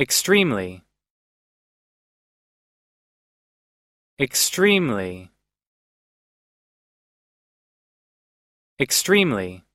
Extremely extremely extremely